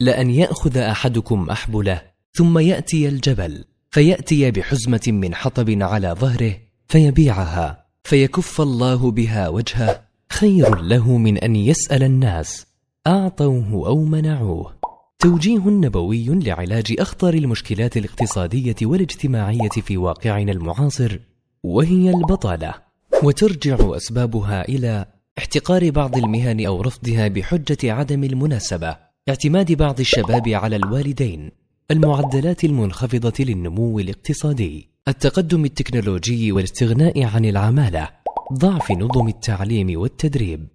لأن يأخذ أحدكم أحبله ثم يأتي الجبل فيأتي بحزمة من حطب على ظهره فيبيعها فيكف الله بها وجهه خير له من أن يسأل الناس أعطوه أو منعوه توجيه نبوي لعلاج أخطر المشكلات الاقتصادية والاجتماعية في واقعنا المعاصر وهي البطالة وترجع أسبابها إلى احتقار بعض المهن أو رفضها بحجة عدم المناسبة اعتماد بعض الشباب على الوالدين المعدلات المنخفضة للنمو الاقتصادي التقدم التكنولوجي والاستغناء عن العمالة ضعف نظم التعليم والتدريب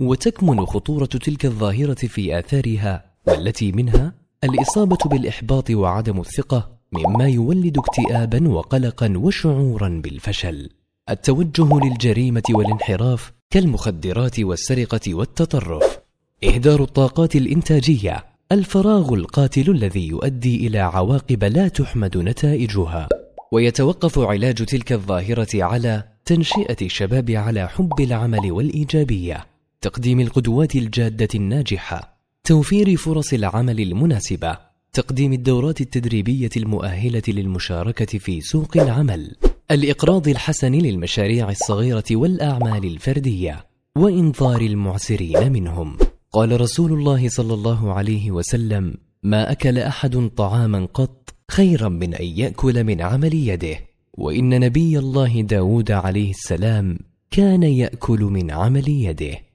وتكمن خطورة تلك الظاهرة في آثارها والتي منها الإصابة بالإحباط وعدم الثقة مما يولد اكتئابا وقلقا وشعورا بالفشل التوجه للجريمة والانحراف كالمخدرات والسرقة والتطرف إهدار الطاقات الإنتاجية الفراغ القاتل الذي يؤدي إلى عواقب لا تحمد نتائجها ويتوقف علاج تلك الظاهرة على تنشئة الشباب على حب العمل والإيجابية تقديم القدوات الجادة الناجحة توفير فرص العمل المناسبة تقديم الدورات التدريبية المؤهلة للمشاركة في سوق العمل الإقراض الحسن للمشاريع الصغيرة والأعمال الفردية وإنظار المعسرين منهم قال رسول الله صلى الله عليه وسلم ما أكل أحد طعاما قط خيرا من أن يأكل من عمل يده وإن نبي الله داود عليه السلام كان يأكل من عمل يده